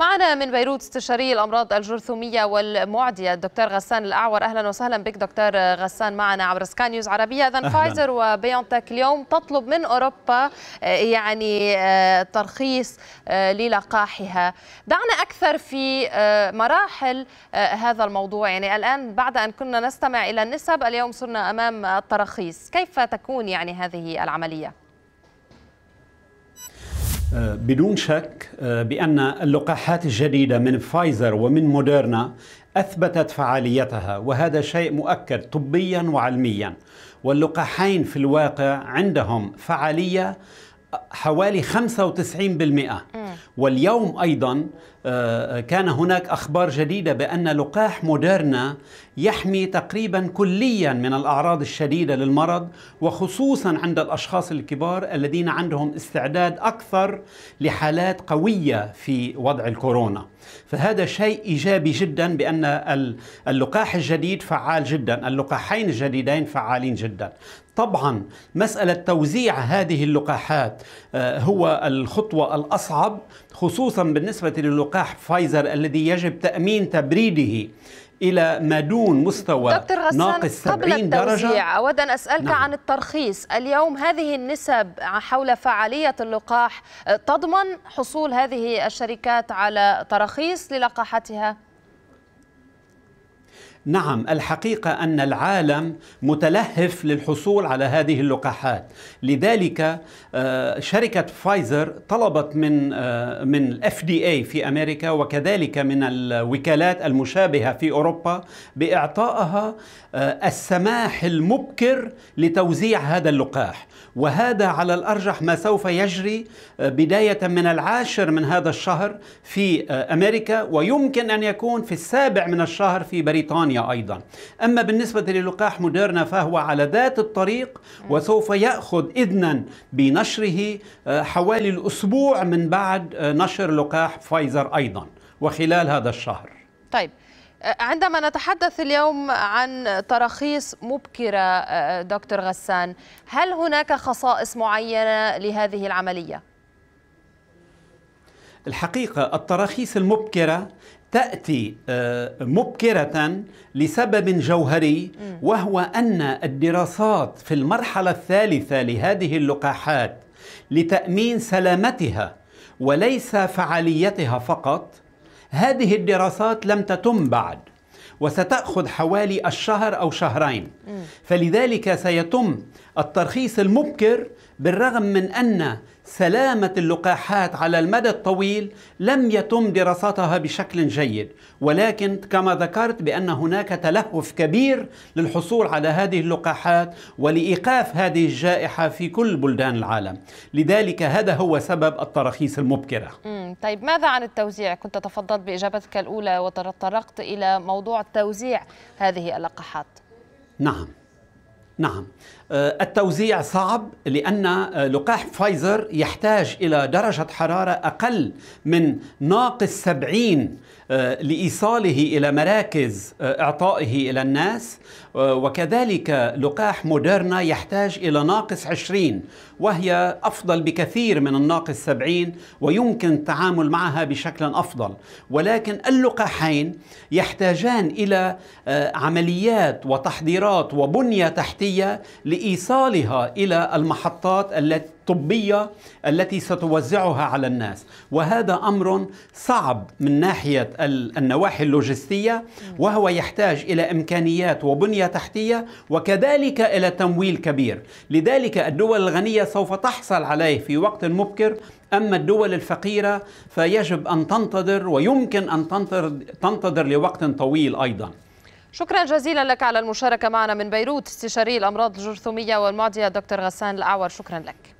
معنا من بيروت استشاري الامراض الجرثوميه والمعديه الدكتور غسان الاعور اهلا وسهلا بك دكتور غسان معنا عبر سكاي نيوز عربيه اذا فايزر وبيونتك اليوم تطلب من اوروبا آه، يعني آه، ترخيص آه، للقاحها دعنا اكثر في مراحل هذا الموضوع يعني الان بعد ان كنا نستمع الى النسب اليوم صرنا امام التراخيص كيف تكون يعني هذه العمليه آه، بدون شك آه، بأن اللقاحات الجديدة من فايزر ومن موديرنا أثبتت فعاليتها وهذا شيء مؤكد طبيا وعلميا واللقاحين في الواقع عندهم فعالية حوالي 95% واليوم أيضا آه، آه، كان هناك أخبار جديدة بأن لقاح موديرنا يحمي تقريبا كليا من الأعراض الشديدة للمرض وخصوصا عند الأشخاص الكبار الذين عندهم استعداد أكثر لحالات قوية في وضع الكورونا فهذا شيء إيجابي جدا بأن اللقاح الجديد فعال جدا اللقاحين الجديدين فعالين جدا طبعا مسألة توزيع هذه اللقاحات آه، هو الخطوة الأصعب خصوصا بالنسبة للقاح فايزر الذي يجب تأمين تبريده الى ما دون مستوى دكتور غسان ناقص 70 قبل التوزيع درجه اود ان اسالك نعم. عن الترخيص اليوم هذه النسب حول فعاليه اللقاح تضمن حصول هذه الشركات على تراخيص للقاحتها نعم الحقيقة أن العالم متلهف للحصول على هذه اللقاحات لذلك آه، شركة فايزر طلبت من آه، من الاف دي اي في أمريكا وكذلك من الوكالات المشابهة في أوروبا بإعطائها آه، السماح المبكر لتوزيع هذا اللقاح وهذا على الأرجح ما سوف يجري بداية من العاشر من هذا الشهر في أمريكا ويمكن أن يكون في السابع من الشهر في بريطانيا بريطانيا أيضا أما بالنسبة للقاح موديرنا فهو على ذات الطريق وسوف يأخذ إذنا بنشره آه، حوالي الأسبوع من بعد آه، نشر لقاح فايزر أيضا وخلال هذا الشهر طيب آه، عندما نتحدث اليوم عن تراخيص مبكرة دكتور غسان هل هناك خصائص معينة لهذه العملية؟ الحقيقة التراخيص المبكرة تاتي آه، مبكره لسبب جوهري وهو ان الدراسات في المرحله الثالثه لهذه اللقاحات لتامين سلامتها وليس فعاليتها فقط هذه الدراسات لم تتم بعد وستأخذ حوالي الشهر أو شهرين فلذلك سيتم الترخيص المبكر بالرغم من أن سلامة اللقاحات على المدى الطويل لم يتم دراستها بشكل جيد ولكن كما ذكرت بأن هناك تلهف كبير للحصول على هذه اللقاحات ولإيقاف هذه الجائحة في كل بلدان العالم لذلك هذا هو سبب التراخيص المبكرة طيب ماذا عن التوزيع؟ كنت تفضلت بإجابتك الأولى وتطرقت إلى موضوع توزيع هذه اللقاحات نعم نعم آه، التوزيع صعب لأن آه، لقاح فايزر يحتاج إلى درجة حرارة أقل من ناقص 70 آه، لإيصاله إلى مراكز إعطائه إلى الناس وكذلك لقاح موديرنا يحتاج إلى ناقص 20 وهي أفضل بكثير من الناقص 70 ويمكن التعامل معها بشكل أفضل ولكن اللقاحين يحتاجان إلى عمليات وتحضيرات وبنية تحتية الطبية لإيصالها إلى المحطات الطبية التي ستوزعها على الناس وهذا أمر صعب من ناحية النواحي اللوجستية وهو يحتاج إلى إمكانيات وبنية تحتية وكذلك إلى تمويل كبير لذلك الدول الغنية سوف تحصل عليه في وقت مبكر أما الدول الفقيرة فيجب أن تنتظر ويمكن أن تنتظر لوقت طويل أيضاً شكرا جزيلا لك على المشاركة معنا من بيروت استشاري الأمراض الجرثومية والمعدية دكتور غسان الأعور شكرا لك